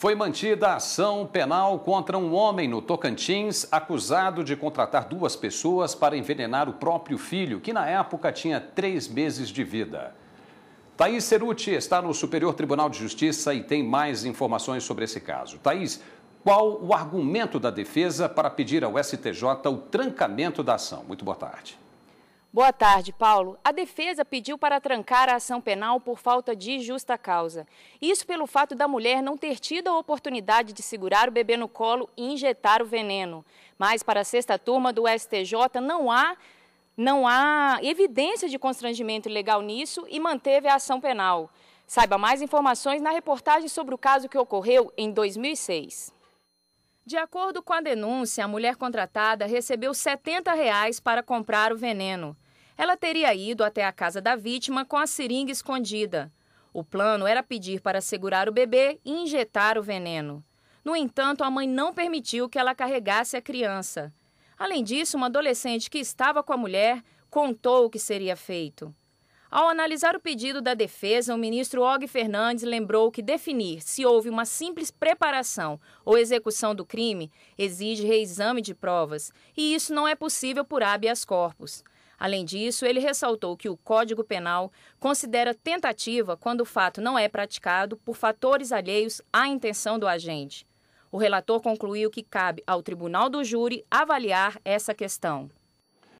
Foi mantida a ação penal contra um homem no Tocantins acusado de contratar duas pessoas para envenenar o próprio filho, que na época tinha três meses de vida. Thaís Ceruti está no Superior Tribunal de Justiça e tem mais informações sobre esse caso. Thaís, qual o argumento da defesa para pedir ao STJ o trancamento da ação? Muito boa tarde. Boa tarde, Paulo. A defesa pediu para trancar a ação penal por falta de justa causa. Isso pelo fato da mulher não ter tido a oportunidade de segurar o bebê no colo e injetar o veneno. Mas para a sexta turma do STJ não há não há evidência de constrangimento legal nisso e manteve a ação penal. Saiba mais informações na reportagem sobre o caso que ocorreu em 2006. De acordo com a denúncia, a mulher contratada recebeu R$ 70 reais para comprar o veneno. Ela teria ido até a casa da vítima com a seringa escondida. O plano era pedir para segurar o bebê e injetar o veneno. No entanto, a mãe não permitiu que ela carregasse a criança. Além disso, uma adolescente que estava com a mulher contou o que seria feito. Ao analisar o pedido da defesa, o ministro Og Fernandes lembrou que definir se houve uma simples preparação ou execução do crime exige reexame de provas, e isso não é possível por habeas corpus. Além disso, ele ressaltou que o Código Penal considera tentativa quando o fato não é praticado por fatores alheios à intenção do agente. O relator concluiu que cabe ao tribunal do júri avaliar essa questão.